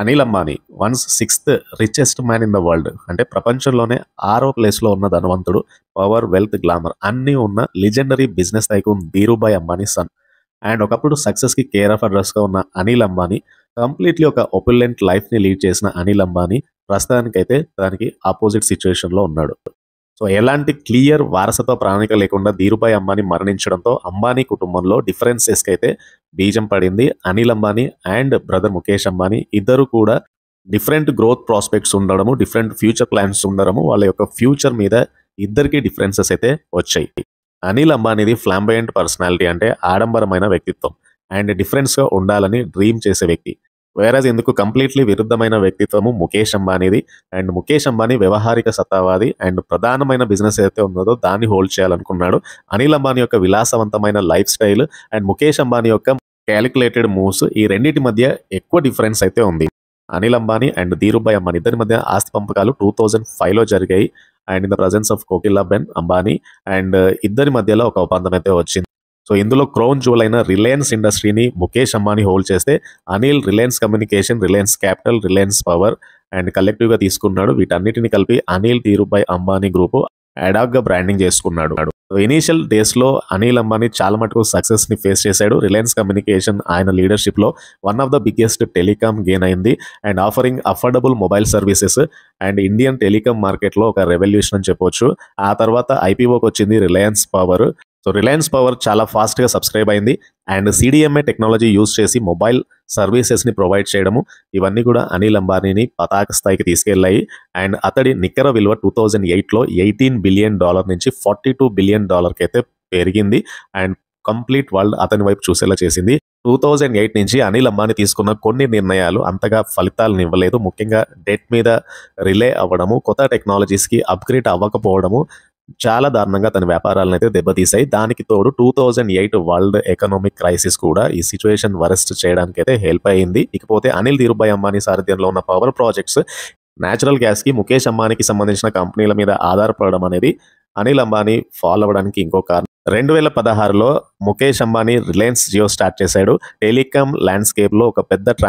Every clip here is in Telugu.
Anil Ambani once sixth richest man in the world అంటే ప్రపంచంలోనే ఆరో ప్లేస్లో ఉన్న ధనవంతుడు పవర్ వెల్త్ గ్లామర్ అన్నీ ఉన్న legendary business tycoon Dhirubhai Ambani son and ఒకప్పుడు సక్సెస్కి కేర్ ఆఫ్ అడ్రస్గా ఉన్న అనిల్ అంబానీ కంప్లీట్లీ ఒక ఒపిలెంట్ లైఫ్ని లీడ్ చేసిన అనిల్ అంబానీ ప్రస్తుతానికైతే దానికి ఆపోజిట్ సిచ్యువేషన్లో ఉన్నాడు సో ఎలాంటి క్లియర్ వారసత్వ ప్రణాళిక లేకుండా ధీరుభాయ్ అంబానీ మరణించడంతో అంబానీ కుటుంబంలో డిఫరెన్సెస్కి అయితే బీజం పడింది అనిల్ అంబానీ అండ్ బ్రదర్ ముఖేష్ అంబానీ ఇద్దరు కూడా డిఫరెంట్ గ్రోత్ ప్రాస్పెక్ట్స్ ఉండడము డిఫరెంట్ ఫ్యూచర్ ప్లాన్స్ ఉండడము వాళ్ళ యొక్క ఫ్యూచర్ మీద ఇద్దరికి డిఫరెన్సెస్ అయితే వచ్చాయి అనిల్ అంబానీది ఫ్లాంబయంట్ పర్సనాలిటీ అంటే ఆడంబరమైన వ్యక్తిత్వం అండ్ డిఫరెన్స్గా ఉండాలని డ్రీమ్ చేసే వ్యక్తి వేరే ఇందుకు కంప్లీట్లీ విరుద్ధమైన వ్యక్తిత్వము ముఖేష్ అంబానీది అండ్ ముఖేష్ అంబానీ వ్యవహారిక సత్తావాది అండ్ ప్రధానమైన బిజినెస్ ఏదైతే ఉన్నదో దాన్ని హోల్డ్ చేయాలనుకున్నాడు అనిల్ అంబానీ యొక్క విలాసవంతమైన lifestyle and Mukesh Ambani యొక్క క్యాలిక్యులేటెడ్ మూవ్స్ ఈ రెండింటి మధ్య ఎక్కువ డిఫరెన్స్ అయితే ఉంది అనిల్ అంబానీ అండ్ ధీరుబాయ్ అంబానీ ఇద్దరి మధ్య ఆస్తి పంపకాలు టూ థౌజండ్ ఫైవ్లో జరిగాయి and in the presence of Kokilaben Ambani and ఇద్దరి మధ్యలో ఒక ఒప్పందం అయితే వచ్చింది సో ఇందులో క్రోన్ జువల్ అయిన రిలయన్స్ ఇండస్ట్రీని ముఖేష్ అంబానీ హోల్డ్ చేస్తే Anil Reliance communication Reliance capital Reliance power and కలెక్టివ్గా తీసుకున్నాడు వీటన్నిటిని కలిపి అనిల్ తీరుబాయ్ అంబానీ గ్రూపు అడాగ్గా బ్రాండింగ్ చేసుకున్నాడు ఇనీషియల్ డేస్లో అనిల్ అంబానీ చాలా మటుకు సక్సెస్ని ఫేస్ చేశాడు రిలయన్స్ కమ్యూనికేషన్ ఆయన లీడర్షిప్లో one of the biggest telecom గెయిన్ అయింది and offering affordable mobile services and Indian telecom మార్కెట్లో ఒక రెవల్యూషన్ అని చెప్పొచ్చు ఆ తర్వాత ఐపీఓకి వచ్చింది Reliance power so Reliance power చాలా ఫాస్ట్గా సబ్స్క్రైబ్ అయింది అండ్ సిడిఎంఏ టెక్నాలజీ యూజ్ చేసి మొబైల్ సర్వీసెస్ని ప్రొవైడ్ చేయడము ఇవన్నీ కూడా అనిల్ అంబానీని పతాక స్థాయికి తీసుకెళ్లాయి అండ్ అతడి నికర విలువ టూ థౌజండ్ ఎయిట్లో ఎయిటీన్ బిలియన్ డాలర్ నుంచి ఫార్టీ టూ బిలియన్ డాలర్కి అయితే పెరిగింది అండ్ కంప్లీట్ వరల్డ్ అతని వైపు చూసేలా చేసింది టూ థౌజండ్ ఎయిట్ నుంచి అనిల్ అంబానీ తీసుకున్న కొన్ని నిర్ణయాలు అంతగా ఫలితాలను ఇవ్వలేదు ముఖ్యంగా డెట్ మీద రిలే అవ్వడము కొత్త టెక్నాలజీస్కి అప్గ్రేడ్ అవ్వకపోవడము చాలా దారుణంగా తన వ్యాపారాలను అయితే దెబ్బతీసాయి దానికి తోడు two thousand eight world economic crisis కూడా ఈ సిచ్యువేషన్ వరెస్ట్ చేయడానికి అయితే హెల్ప్ అయింది ఇకపోతే అనిల్ ధీరుభాయ్ అంబానీ సారథ్యంలో ఉన్న పవర్ ప్రాజెక్ట్స్ న్యాచురల్ గ్యాస్కి ముఖేష్ అంబానీకి సంబంధించిన కంపెనీల మీద ఆధారపడడం అనేది అనిల్ అంబానీ ఫాలో అవ్వడానికి ఇంకో కారణం రెండు వేల పదహారులో ముఖేష్ అంబానీ రిలయన్స్ జియో స్టార్ట్ చేశాడు టెలికామ్ ల్యాండ్స్కేప్లో ఒక పెద్ద కి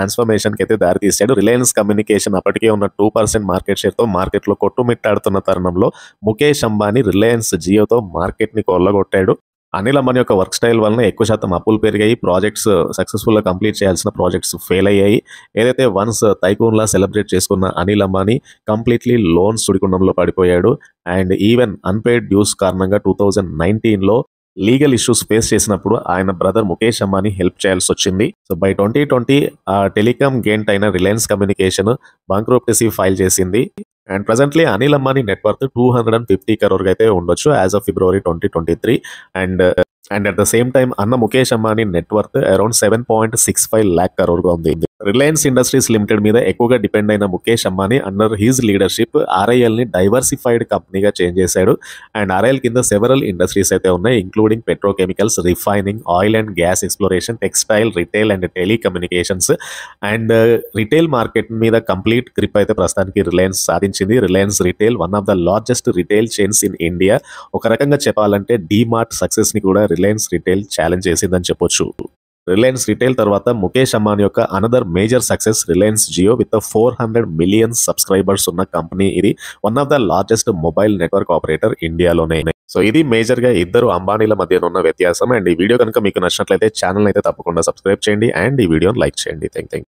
అయితే దారితీశాడు రిలయన్స్ కమ్యూనికేషన్ అప్పటికే ఉన్న టూ పర్సెంట్ మార్కెట్ షేర్తో మార్కెట్లో కొట్టుమిట్టాడుతున్న తరుణంలో ముఖేష్ అంబానీ రిలయన్స్ జియోతో మార్కెట్ని కొల్లగొట్టాడు అనిల్ అంబానీ యొక్క వర్క్ స్టైల్ వలన ఎక్కువ శాతం అప్పులు పెరిగాయి ప్రాజెక్ట్స్ సక్సెస్ఫుల్గా కంప్లీట్ చేయాల్సిన ప్రాజెక్ట్స్ ఫెయిల్ అయ్యాయి ఏదైతే వన్స్ తైకూన్లా సెలబ్రేట్ చేసుకున్న అనిల్ అంబానీ కంప్లీట్లీ లోన్స్ సుడికుండంలో పడిపోయాడు అండ్ ఈవెన్ అన్పెయిడ్ డ్యూస్ కారణంగా టూ థౌజండ్ నైన్టీన్లో లీగల్ ఇష్యూస్ ఫేస్ చేసినప్పుడు ఆయన బ్రదర్ ముఖేష్ అంబానీ హెల్ప్ చేయాల్సి వచ్చింది so by twenty twenty telecom giant అయిన రిలయన్స్ కమ్యూనికేషన్ బంక్రోప్టసీ ఫైల్ చేసింది and presently Anil Ambani net worth two hundred and fifty కరోర్కి అయితే ఉండొచ్చు as of February twenty twenty three and and at the same time అన్న Mukesh Ambani net worth around seven point six five lakh గా ఉంది రిలయన్స్ ఇండస్ట్రీస్ లిమిటెడ్ మీద ఎక్కువగా డిపెండ్ అయిన Mukesh Ambani under his leadership ని డైవర్సిఫైడ్ కంపెనీగా చేంజ్ చేశాడు అండ్ ఆర్ఐఎల్ కింద సెవెరల్ ఇండస్ట్రీస్ అయితే ఉన్నాయి including petrochemicals refining oil and gas exploration textile retail and telecommunications and retail market మీద కంప్లీట్ గ్రిప్ అయితే ప్రస్తుతానికి రిలయన్స్ సాధించింది Reliance retail one of the largest retail chains in India ఒక రకంగా చెప్పాలంటే డీమార్ట్ ని కూడా రిలయన్స్ రిటైల్ ఛాలెంజ్ చేసిందని చెప్పొచ్చు రిలయన్స్ రిటైల్ తర్వాత ముఖేష్ అంబానీ యొక్క another major success Reliance Jio with four hundred million subscribers ఉన్న కంపెనీ ఇది one of the largest mobile network operator ఇండియాలోనే సో ఇది మేజర్ గా ఇద్దరు అంబానీల మధ్య ఉన్న వ్యత్యాసం అండ్ ఈ వీడియో కనుక మీకు నచ్చినట్లయితే ఛానల్ అయితే తప్పకుండా సబ్స్క్రైబ్ చేయండి అండ్ ఈ వీడియోని లైక్ చేయండి థ్యాంక్ థ్యాంక్